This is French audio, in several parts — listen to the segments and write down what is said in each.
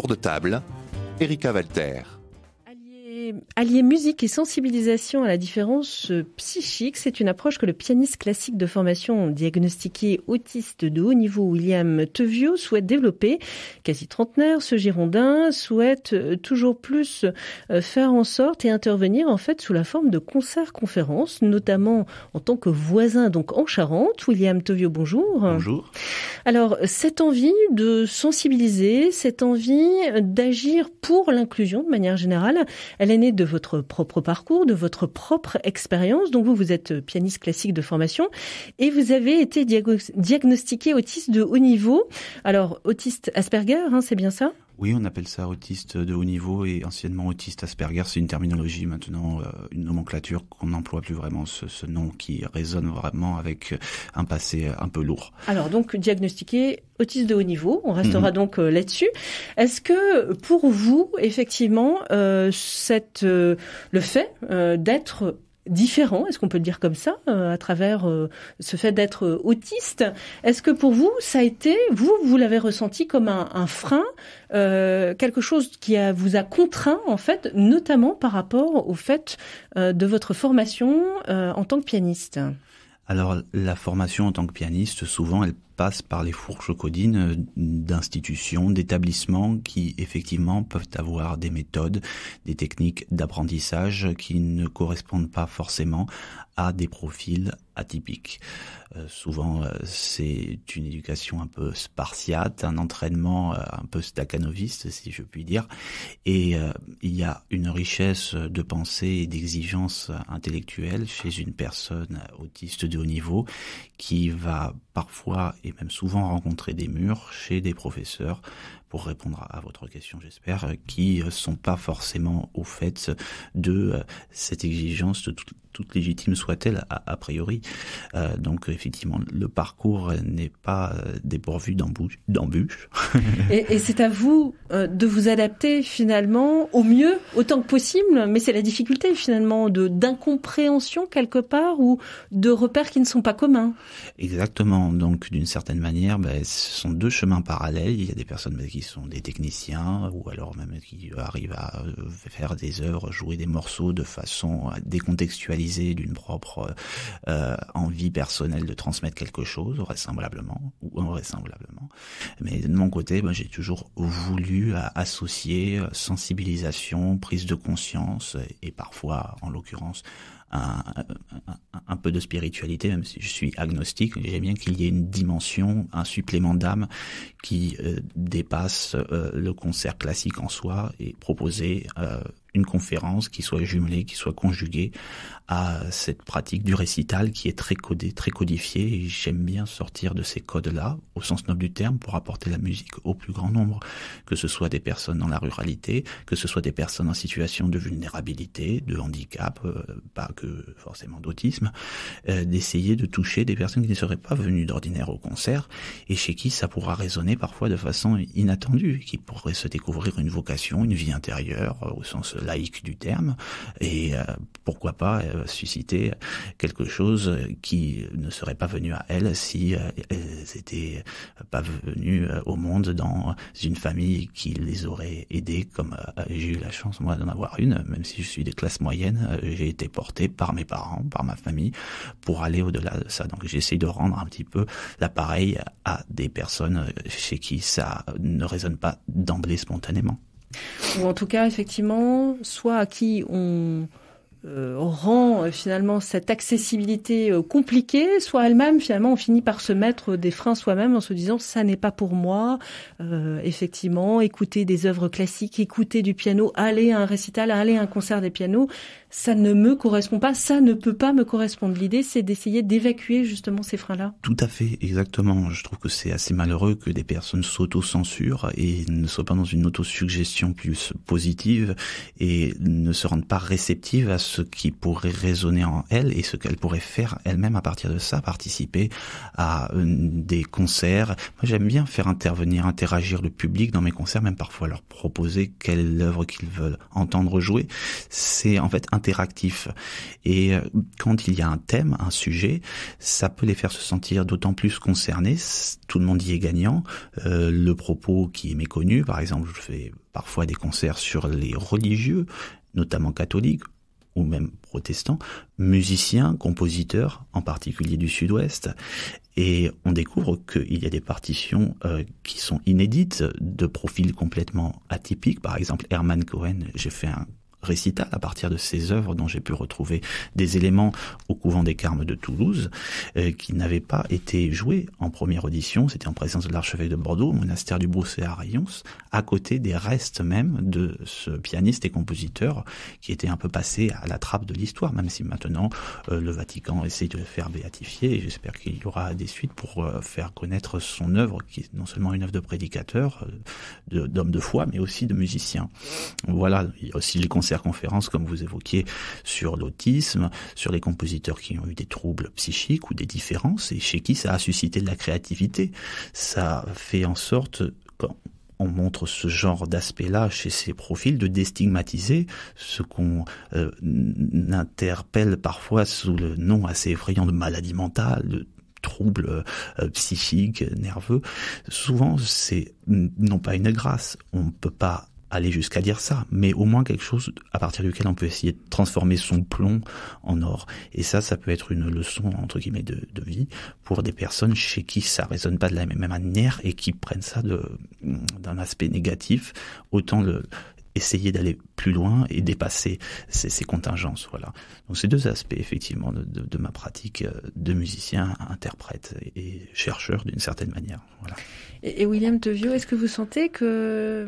tour de table, Erika Walter allier musique et sensibilisation à la différence euh, psychique, c'est une approche que le pianiste classique de formation diagnostiqué autiste de haut niveau William Tevio souhaite développer. Quasi trentenaire, ce Girondin souhaite euh, toujours plus euh, faire en sorte et intervenir en fait sous la forme de concerts-conférences, notamment en tant que voisin donc en Charente. William Tevio, bonjour. Bonjour. Alors cette envie de sensibiliser, cette envie d'agir pour l'inclusion de manière générale, elle est née de votre propre parcours, de votre propre expérience. Donc vous, vous êtes pianiste classique de formation et vous avez été diagnostiqué autiste de haut niveau. Alors, autiste Asperger, hein, c'est bien ça oui, on appelle ça autiste de haut niveau et anciennement autiste Asperger. C'est une terminologie maintenant, euh, une nomenclature qu'on n'emploie plus vraiment, ce, nom qui résonne vraiment avec euh, un passé euh, un peu lourd. Alors donc diagnostiqué autiste de haut niveau, on restera mhm. donc là-dessus. Est-ce que pour vous, effectivement, le fait d'être différent, est-ce qu'on peut le dire comme ça, euh, à travers euh, ce fait d'être euh, autiste. Est-ce que pour vous, ça a été, vous, vous l'avez ressenti comme un, frein, quelque chose qui vous a contraint, en fait, notamment par rapport au fait de votre formation en tant que pianiste Alors, la formation en tant que pianiste, souvent, elle passe par les fourches codines euh, d'institutions, d'établissements qui effectivement peuvent avoir des méthodes, des techniques d'apprentissage qui ne correspondent pas forcément à des profils atypiques. Euh, souvent, euh, c'est une éducation un peu spartiate, un entraînement un peu stacanoviste, si je puis dire. Et il y a une richesse de pensée et d'exigence intellectuelle chez une personne autiste de haut niveau qui va parfois et même souvent rencontrer des murs chez des professeurs pour répondre à votre question, j'espère, euh, qui euh, sont pas forcément au fait de euh, cette exigence, de toute, légitime soit-elle, a, priori. donc, effectivement, le parcours n'est pas dépourvu d'embûches. et, et c'est à vous de vous adapter finalement au mieux, autant que possible, mais c'est la difficulté finalement d'incompréhension quelque part ou de repères qui ne sont pas communs. Exactement. Donc, d'une certaine manière, ben, ce sont deux chemins parallèles. Il y a des personnes qui sont des techniciens ou alors même qui arrivent à euh, faire des œuvres, jouer des morceaux de façon décontextualisée d'une propre euh, envie personnelle de transmettre quelque chose, vraisemblablement ou invraisemblablement. Mais de mon côté, ben, j'ai toujours voulu associer euh, sensibilisation, prise de conscience et parfois, en l'occurrence, un, peu de spiritualité, même si je suis agnostique, j'aime bien qu'il y ait une dimension, un supplément d'âme qui euh, dépasse euh, le concert classique en soi et proposer euh, une conférence qui soit jumelée, qui soit conjuguée à cette pratique du récital qui est très codée, très codifiée. Et j'aime bien sortir de ces codes-là, au sens noble du terme, pour apporter la musique au plus grand nombre, que ce soit des personnes dans la ruralité, que ce soit des personnes en situation de vulnérabilité, de handicap, euh, pas que forcément d'autisme, euh, d'essayer de toucher des personnes qui ne seraient pas venues d'ordinaire au concert et chez qui ça pourra résonner parfois de façon inattendue, qui pourraient se découvrir une vocation, une vie intérieure, euh, au sens laïque du terme, et euh, pourquoi pas euh, susciter quelque chose qui ne serait pas venu à elle si euh, elles n'étaient pas venues au monde dans une famille qui les aurait aidées, comme j'ai eu la chance moi d'en avoir une, même si je suis des classes moyennes, j'ai été porté par mes parents, par ma famille, pour aller au-delà de ça. Donc j'essaie de rendre un petit peu l'appareil à des personnes chez qui ça ne résonne pas d'emblée spontanément. Ou en tout cas, effectivement, soit à qui on euh, rend euh, finalement cette accessibilité euh, compliquée, soit elle-même finalement on finit par se mettre des freins soi-même en se disant ça n'est pas pour moi. effectivement, écouter des œuvres classiques, écouter du piano, aller à un récital, aller à un concert des pianos, ça ne me correspond pas, ça ne peut pas me correspondre. L'idée, c'est d'essayer d'évacuer justement ces freins-là. Tout à fait, exactement. Je trouve que c'est assez malheureux que des personnes s'auto-censurent et ne soient pas dans une autosuggestion plus positive et ne se rendent pas réceptives à ce qui pourrait résonner en elles et ce qu'elles pourraient faire elles-mêmes à partir de ça, participer à euh, des concerts. Moi, j'aime bien faire intervenir, interagir le public dans mes concerts, même parfois leur proposer quelle œuvre qu'ils veulent entendre jouer. C'est en fait un interactif. Et euh, quand il y a un thème, un sujet, ça peut les faire se sentir d'autant plus concernés. Tout le monde y est gagnant. Euh, le propos qui est méconnu, par exemple, je fais parfois des concerts sur les religieux, notamment catholiques ou même protestants, musiciens, compositeurs, en particulier du Sud-Ouest. Et on découvre qu'il y a des partitions euh, qui sont inédites, de profils complètement atypiques. Par exemple, Herman Cohen, j'ai fait un récital à partir de ces œuvres dont j'ai pu retrouver des éléments au couvent des Carmes de Toulouse euh, qui n'avaient pas été joués en première audition. C'était en présence de l'archevêque de Bordeaux, au monastère du Brousset à Rayons, à côté des restes même de ce pianiste et compositeur qui était un peu passé à la trappe de l'histoire, même si maintenant euh, le Vatican essaie de le faire béatifier et j'espère qu'il y aura des suites pour euh, faire connaître son œuvre qui est non seulement une œuvre de prédicateur, d'homme de, foi, mais aussi de musicien. Voilà, il y a aussi les concerts conférences, comme vous évoquiez, sur l'autisme, sur les compositeurs qui ont eu des troubles psychiques ou des différences, et chez qui ça a suscité de la créativité. Ça fait en sorte, quand on montre ce genre d'aspect-là chez ces profils, de déstigmatiser ce qu'on euh, interpelle parfois sous le nom assez effrayant de maladie mentale, de troubles euh, psychiques, nerveux. Souvent, c'est non pas une grâce. On ne peut pas aller jusqu'à dire ça, mais au moins quelque chose à partir duquel on peut essayer de transformer son plomb en or. Et ça, ça peut être une leçon, entre guillemets, de, vie pour des personnes chez qui ça résonne pas de la même manière et qui prennent ça d'un aspect négatif. Autant essayer d'aller plus loin et dépasser ces, contingences. Voilà. Donc ces deux aspects, effectivement, de, ma pratique euh, de musicien, interprète et, et chercheur d'une certaine manière. Voilà. Et, William Tevio, est-ce que vous sentez que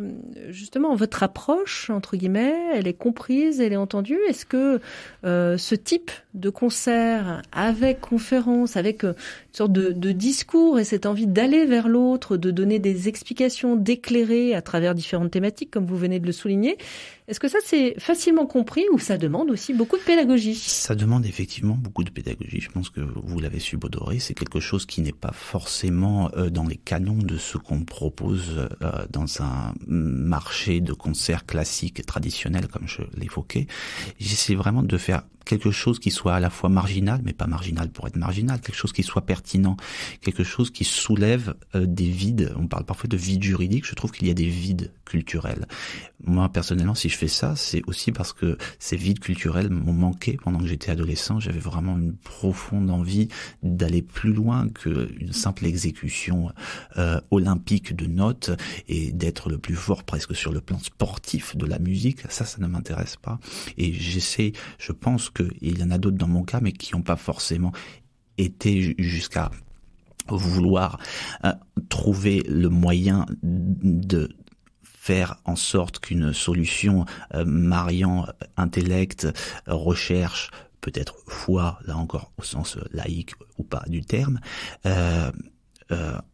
justement votre approche, entre guillemets, elle est comprise, elle est entendue Est-ce que euh, ce type de concerts, avec conférences, avec euh, une sorte de, discours et cette envie d'aller vers l'autre, de donner des explications, d'éclairer à travers différentes thématiques, comme vous venez de le souligner. Est-ce que ça c'est facilement compris ou ça demande aussi beaucoup de pédagogie Ça demande effectivement beaucoup de pédagogie. Je pense que vous l'avez subodoré, c'est quelque chose qui n'est pas forcément euh, dans les canons de ce qu'on propose euh, dans un marché de concerts classiques traditionnels comme je l'évoquais. J'essaie vraiment de faire quelque chose qui soit à la fois marginal, mais pas marginal pour être marginal, quelque chose qui soit pertinent, quelque chose qui soulève euh, des vides. On parle parfois de vides juridiques, je trouve qu'il y a des vides culturels. Moi, personnellement, si je fais ça, c'est aussi parce que ces vides culturels m'ont manqué pendant que j'étais adolescent. J'avais vraiment une profonde envie d'aller plus loin qu'une simple exécution euh, olympique de notes et d'être le plus fort presque sur le plan sportif de la musique. Ça, ça ne m'intéresse pas. Et j'essaie, je pense que il y en a d'autres dans mon cas, mais qui n'ont pas forcément été jusqu'à vouloir euh, trouver le moyen de faire en sorte qu'une solution euh, mariant euh, intellect, recherche, peut-être foi, là encore au sens laïque ou pas du terme,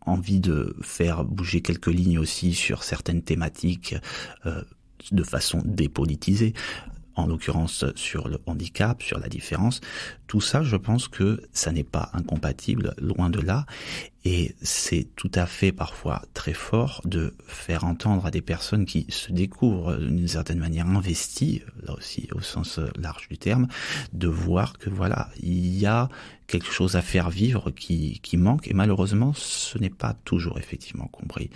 envie de faire bouger quelques lignes aussi sur certaines thématiques de façon dépolitisée, en l'occurrence sur le handicap, sur la différence, tout ça, je pense que ça n'est pas incompatible, loin de là. Et c'est tout à fait parfois très fort de faire entendre à des personnes qui se découvrent d'une certaine manière investies, là aussi au sens large du terme, de voir que voilà, il y a quelque chose à faire vivre qui, qui manque et malheureusement ce n'est pas toujours effectivement compris.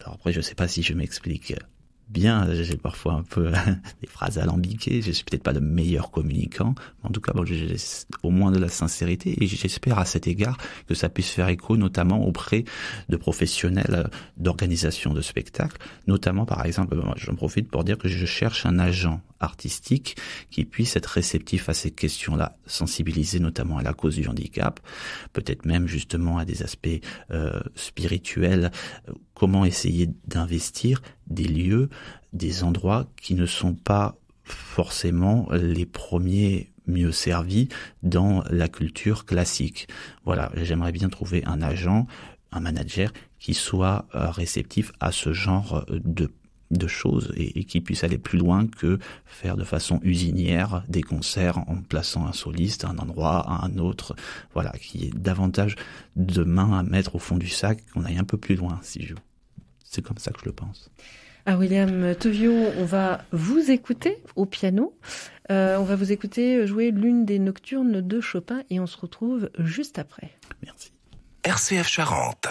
Alors après je ne sais pas si je m'explique bien. J'ai parfois un peu des phrases alambiquées. Je suis peut-être pas le meilleur communicant, mais en tout cas, j'ai au moins de la sincérité et j'espère à cet égard que ça puisse faire écho, notamment auprès de professionnels euh, d'organisation de spectacles, notamment par exemple, j'en profite pour dire que je cherche un agent, artistique qui puisse être réceptif à ces questions-là, sensibiliser notamment à la cause du handicap, peut-être même justement à des aspects euh, spirituels, comment essayer d'investir des lieux, des endroits qui ne sont pas forcément les premiers mieux servis dans la culture classique. Voilà, j'aimerais bien trouver un agent, un manager qui soit euh, réceptif à ce genre de de choses et, qui puisse aller plus loin que faire de façon usinière des concerts en plaçant un soliste à un endroit, à un autre. Voilà, qui est davantage de mains à mettre au fond du sac, qu'on aille un peu plus loin, si je... C'est comme ça que je le pense. Ah, William Tovio, on va vous écouter au piano. Euh, on va vous écouter jouer l'une des nocturnes de Chopin et on se retrouve juste après. Merci. RCF Charente.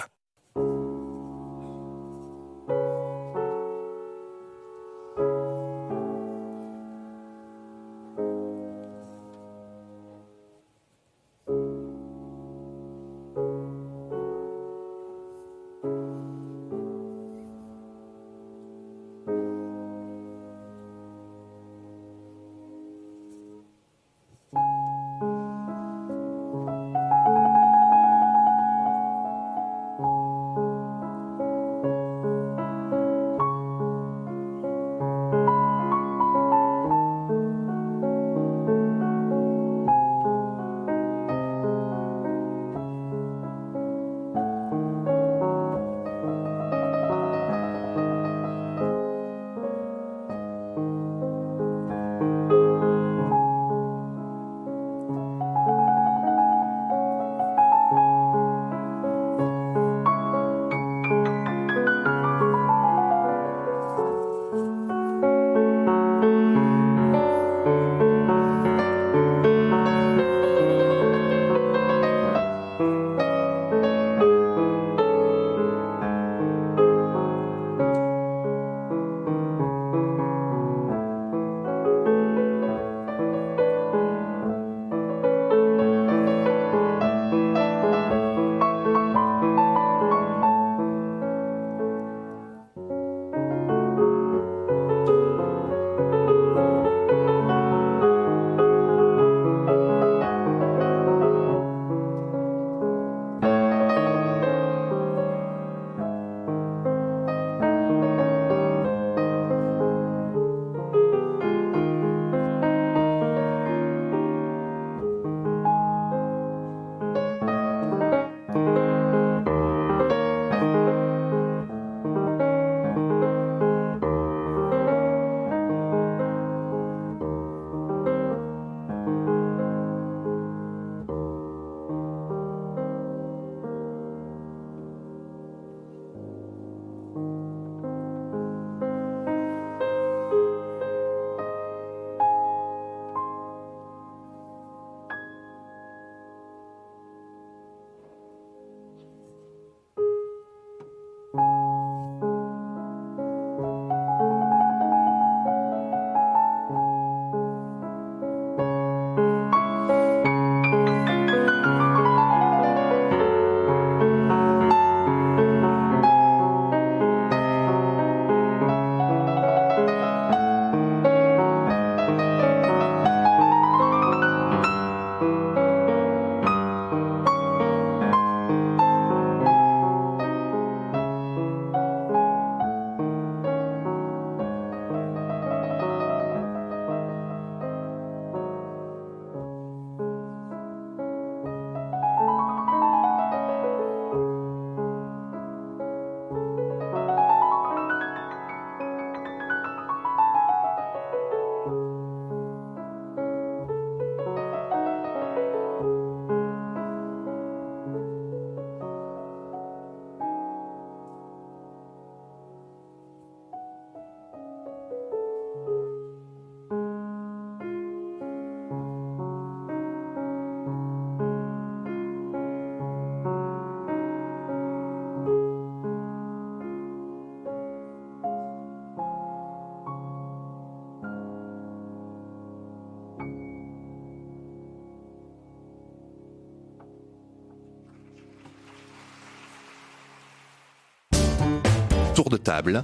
de table,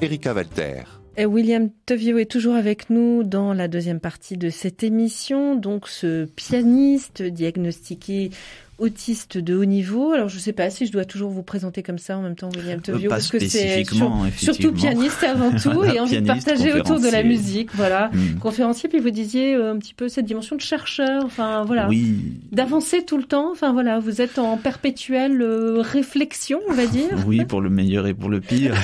Erika Walter. Et William Tevio est toujours avec nous dans la deuxième partie de cette émission. Donc, ce pianiste diagnostiqué autiste de haut niveau. Alors, je ne sais pas si je dois toujours vous présenter comme ça en même temps, William euh, parce que c'est surtout pianiste avant tout et envie de partager autour de la musique. Voilà, hmm. conférencier. Puis vous disiez euh, un petit peu cette dimension de chercheur, enfin voilà, oui. d'avancer tout le temps. Enfin voilà, vous êtes en perpétuelle euh, réflexion, on va dire. Oui, pour le meilleur et pour le pire.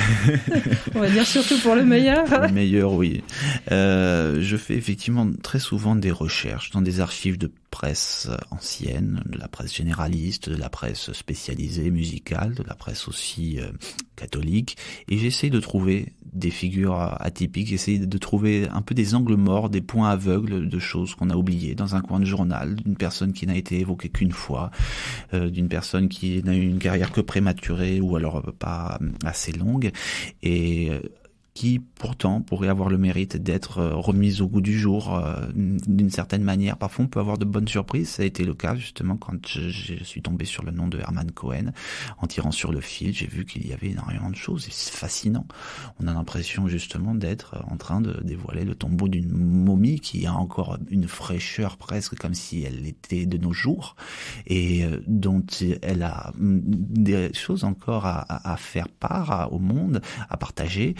on va dire surtout pour le meilleur. le meilleur, oui. je fais effectivement très souvent des recherches dans des archives de presse ancienne, de la presse généraliste, de la presse spécialisée musicale, de la presse aussi euh, catholique, et j'essaie de trouver des figures atypiques, j'essaie de trouver un peu des angles morts, des points aveugles de choses qu'on a oubliées dans un coin de journal, d'une personne qui n'a été évoquée qu'une fois, euh, d'une personne qui n'a eu une carrière que prématurée ou alors pas assez longue, et euh, qui pourtant pourrait avoir le mérite d'être euh, remise au goût du jour euh, d'une certaine manière. Parfois, on peut avoir de bonnes surprises. Ça a été le cas justement quand je, suis tombé sur le nom de Herman Cohen. En tirant sur le fil, j'ai vu qu'il y avait énormément de choses. C'est fascinant. On a l'impression justement d'être euh, en train de dévoiler le tombeau d'une momie qui a encore une fraîcheur presque comme si elle était de nos jours et dont elle a mm, des choses encore à, à faire part au monde, à partager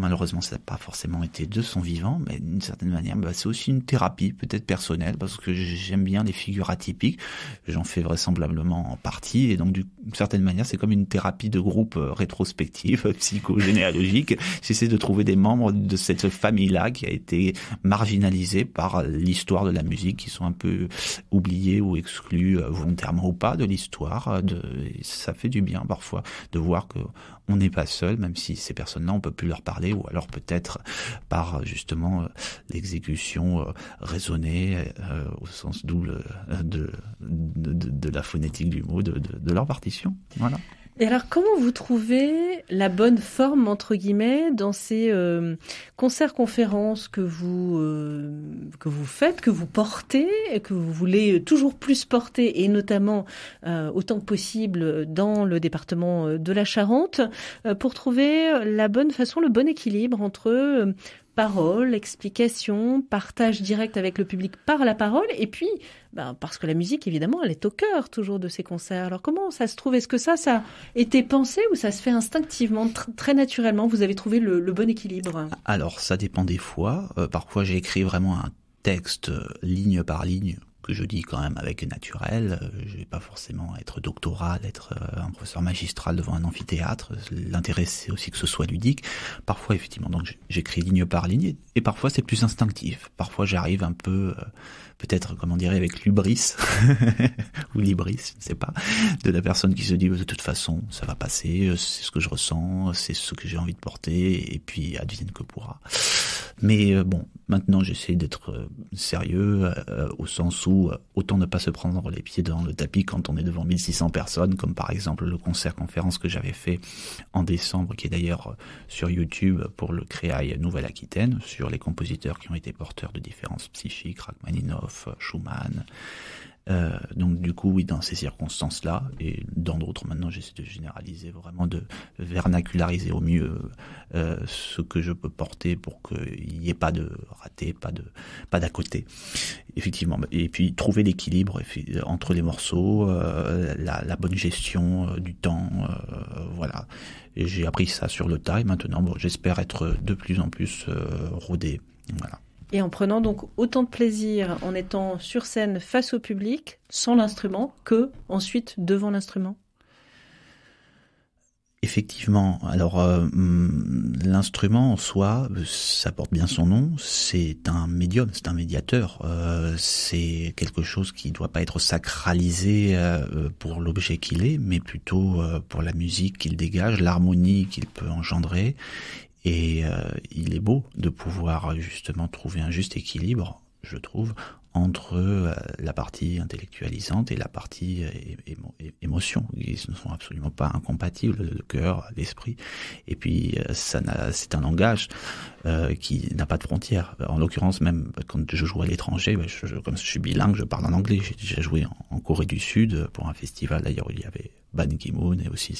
malheureusement ça n'a pas forcément été de son vivant, mais d'une certaine manière bah, c'est aussi une thérapie peut-être personnelle, parce que j'aime bien les figures atypiques, j'en fais vraisemblablement en partie, et donc d'une certaine manière c'est comme une thérapie de groupe euh, rétrospective, psychogénéalogique, j'essaie de trouver des membres de cette famille-là qui a été marginalisée par l'histoire de la musique, qui sont un peu oubliés ou exclus euh, volontairement ou pas de l'histoire, euh, de... ça fait du bien parfois de voir que on n'est pas seul, même si ces personnes-là on peut plus leur parler ou alors peut-être par euh, justement euh, l'exécution euh, raisonnée au sens double de, de, de, la phonétique du mot de, de leur partition. Voilà. Et alors, comment vous trouvez la bonne forme, entre guillemets, dans ces euh, concerts-conférences que, vous euh, que vous faites, que vous portez, et que vous voulez toujours plus porter, et notamment euh, autant que possible dans le département de la Charente, pour trouver la bonne façon, le bon équilibre entre parole, explication, partage direct avec le public par la parole, et puis ben, parce que la musique, évidemment, elle est au cœur toujours de ces concerts. Alors comment ça se trouve Est-ce que ça, ça été pensé ou ça se fait instinctivement, très naturellement Vous avez trouvé le, bon équilibre Alors ça dépend des fois. Euh, parfois j'écris vraiment un texte euh, ligne par ligne que je dis quand même avec naturel. Euh, je vais pas forcément être doctoral, être euh, un professeur magistral devant un amphithéâtre. L'intérêt, c'est aussi que ce soit ludique. Parfois, effectivement, donc j'écris ligne par ligne, et parfois c'est plus instinctif. Parfois, j'arrive un peu, euh, peut-être, comment dirais, avec l'ubris ou l'ibris, je ne sais pas, de la personne qui se dit bah, de toute façon, ça va passer, c'est ce que je ressens, c'est ce que j'ai envie de porter, et puis advienne que pourra. Mais euh, bon, maintenant j'essaie d'être euh, sérieux euh, au sens où autant ne pas se prendre les pieds dans le tapis quand on est devant 1600 personnes, comme par exemple le concert-conférence que j'avais fait en décembre, qui est d'ailleurs sur YouTube pour le Créaille Nouvelle-Aquitaine, sur les compositeurs qui ont été porteurs de différences psychiques, Rachmaninoff, Schumann, euh, donc du coup, oui, dans ces circonstances-là, et dans d'autres maintenant, j'essaie de généraliser, vraiment de vernaculariser au mieux euh, ce que je peux porter pour qu'il n'y ait pas de raté, pas de pas d'à côté. Effectivement. Et puis trouver l'équilibre euh, entre les morceaux, euh, la, la, bonne gestion du temps, voilà. J'ai appris ça sur le tas et maintenant, bon, j'espère être de plus en plus rodé. Voilà. Et en prenant donc autant de plaisir en étant sur scène face au public, sans l'instrument, que ensuite devant l'instrument Effectivement. Alors, euh, hum, l'instrument en soi, ça porte bien son nom. C'est un médium, c'est un médiateur. Euh, c'est quelque chose qui ne doit pas être sacralisé euh, pour l'objet qu'il est, mais plutôt pour la musique qu'il dégage, l'harmonie qu'il peut engendrer et euh, il est beau de pouvoir justement trouver un juste équilibre, je trouve, entre euh, la partie intellectualisante et la partie euh, émotion. Ils ne sont absolument pas incompatibles, le cœur, l'esprit. Et puis, euh, ça c'est un langage qui n'a pas de frontières. En l'occurrence, même quand je joue à l'étranger, ben, je, comme je suis bilingue, je parle en anglais. J'ai déjà joué en, Corée du Sud pour un festival, d'ailleurs, il y avait Ban Ki-moon et aussi,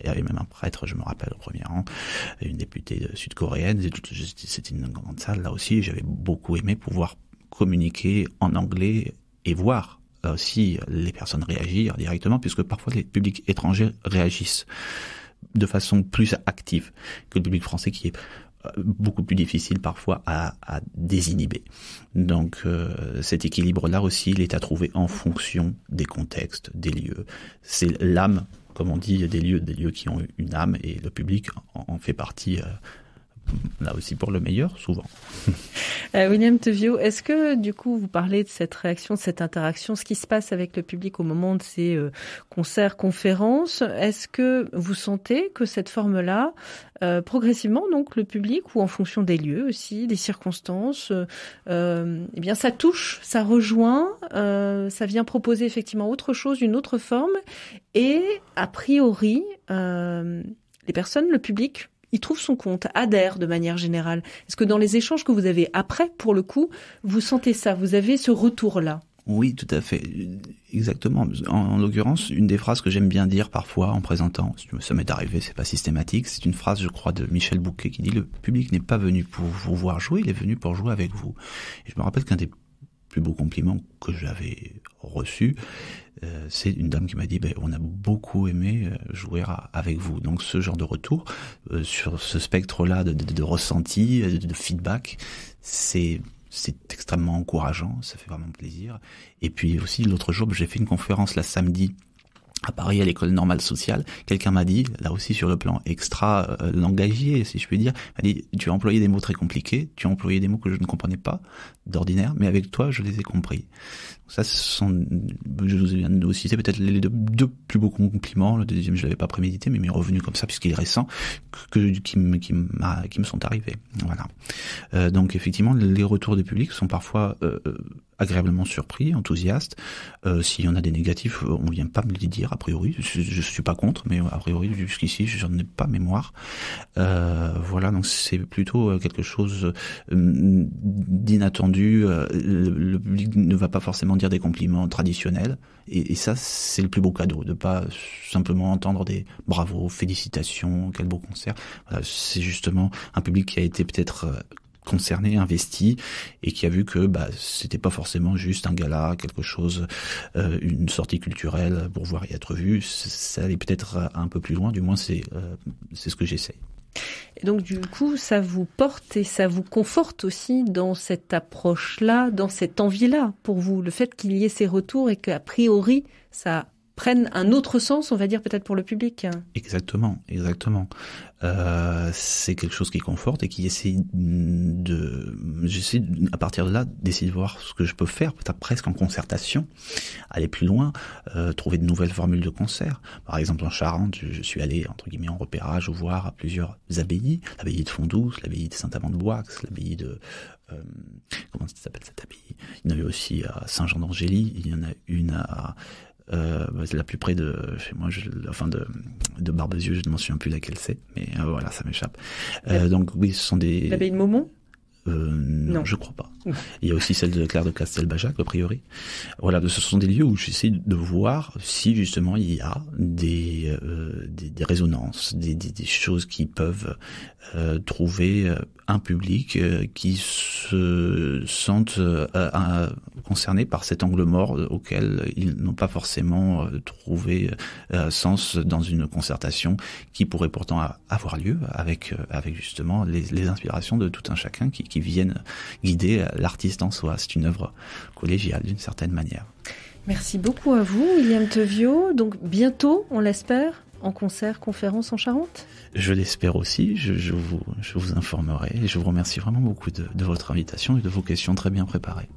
il y avait même un prêtre, je me rappelle, au premier rang, une députée sud-coréenne. C'était une grande salle, là aussi. J'avais beaucoup aimé pouvoir communiquer en anglais et voir euh, si les personnes réagissent directement, puisque parfois les publics étrangers réagissent de façon plus active que le public français qui est euh, beaucoup plus difficile parfois à, désinhiber. Donc euh, cet équilibre-là aussi, il est à trouver en fonction des contextes, des lieux. C'est l'âme, comme on dit, des lieux, des lieux qui ont une âme et le public en, fait partie là aussi pour le meilleur, souvent. Euh, William Tevio, est-ce que du coup vous parlez de cette réaction, de cette interaction, ce qui se passe avec le public au moment de ces euh, concerts, conférences Est-ce que vous sentez que cette forme-là, euh, progressivement donc le public ou en fonction des lieux aussi, des circonstances, eh bien ça touche, ça rejoint, ça vient proposer effectivement autre chose, une autre forme, et a priori les personnes, le public il trouve son compte, adhère de manière générale. Est-ce que dans les échanges que vous avez après, pour le coup, vous sentez ça, vous avez ce retour-là oui, tout à fait. Exactement. En, l'occurrence, une des phrases que j'aime bien dire parfois en présentant, ça m'est arrivé, c'est pas systématique, c'est une phrase, je crois, de Michel Bouquet qui dit le public n'est pas venu pour vous voir jouer, il est venu pour jouer avec vous. Et je me rappelle qu'un des plus beau compliment que j'avais reçu, euh, c'est une dame qui m'a dit ben, on a beaucoup aimé euh, jouer avec vous. Donc ce genre de retour euh, sur ce spectre-là de, de, ressenti, de, feedback, c'est c'est extrêmement encourageant, ça fait vraiment plaisir. Et puis aussi l'autre jour, j'ai fait une conférence la samedi à Paris à l'école normale sociale, quelqu'un m'a dit, là aussi sur le plan extra euh, langagier, si je puis dire, m'a dit tu as employé des mots très compliqués, tu as employé des mots que je ne comprenais pas d'ordinaire, mais avec toi je les ai compris. Ça, sont, je vous ai aussi cité peut-être les deux, plus beaux compliments. Le deuxième, je l'avais pas prémédité, mais il m'est revenu comme ça puisqu'il est récent, que, qui, me, qui, qui me sont arrivés. Voilà. Euh, donc effectivement, les retours du public sont parfois euh, euh, agréablement surpris, enthousiastes. S'il y en a des négatifs, on vient pas me les dire a priori. Je, ne suis pas contre, mais a priori jusqu'ici, je n'en ai pas mémoire. voilà, donc c'est plutôt quelque chose d'inattendu. Le, le, public ne va pas forcément des compliments traditionnels. Et, ça, c'est le plus beau cadeau, de pas simplement entendre des bravos félicitations, quel beau concert. c'est justement un public qui a été peut-être euh, concerné, investi, et qui a vu que bah, c'était pas forcément juste un gala, quelque chose, euh, une sortie culturelle pour voir et être vu. Ça allait peut-être euh, un peu plus loin, du moins c'est ce que j'essaie donc du coup, ça vous porte et ça vous conforte aussi dans cette approche-là, dans cette envie-là pour vous, le fait qu'il y ait ces retours et qu'a priori, ça prennent un autre sens, on va dire peut-être pour le public. Exactement, exactement. Euh, c'est quelque chose qui conforte et qui essaie de, j'essaie à partir de là d'essayer de voir ce que je peux faire, peut-être presque en concertation, aller plus loin, euh, trouver de nouvelles formules de concert. Par exemple en Charente, je, suis allé entre guillemets en repérage ou voir à plusieurs abbayes, l'abbaye de Fondouce, l'abbaye de Saint-Amand-de-Boix, l'abbaye de euh, comment ça s'appelle cette abbaye Il y en avait aussi à Saint-Jean d'Angély, il y en a une à euh, bah, c'est la plus près de chez moi, je, enfin de, de Barbezieux, je ne m'en souviens plus laquelle c'est, mais euh, voilà, ça m'échappe. Euh, donc oui, ce sont des... L'abbaye de euh, non, je crois pas. Il y a aussi celle de Claire de Castelbajac, a priori. Voilà, ce sont des lieux où j'essaie de voir si justement il y a des, euh, des, résonances, des, des, choses qui peuvent euh, trouver un public qui se sente concerné par cet angle mort auquel ils n'ont pas forcément trouvé sens dans une concertation qui pourrait pourtant avoir lieu avec, avec justement les, les inspirations de tout un chacun qui qui viennent guider euh, l'artiste en soi. C'est une œuvre collégiale d'une certaine manière. Merci beaucoup à vous, William Tevio. Donc bientôt, on l'espère, en concert, conférence en Charente Je l'espère aussi. Je, vous, je, vous, informerai et je vous remercie vraiment beaucoup de, votre invitation et de vos questions très bien préparées.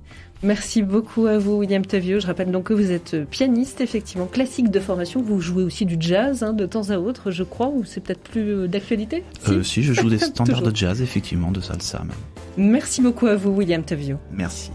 Merci beaucoup à vous, William Tavio. Je rappelle donc que vous êtes pianiste, effectivement, classique de formation. Vous jouez aussi du jazz hein, de temps à autre, je crois, ou c'est peut-être plus euh, d'actualité euh, si, je joue des standards de jazz, effectivement, de salsa même. Merci beaucoup à vous, William Tavio. Merci.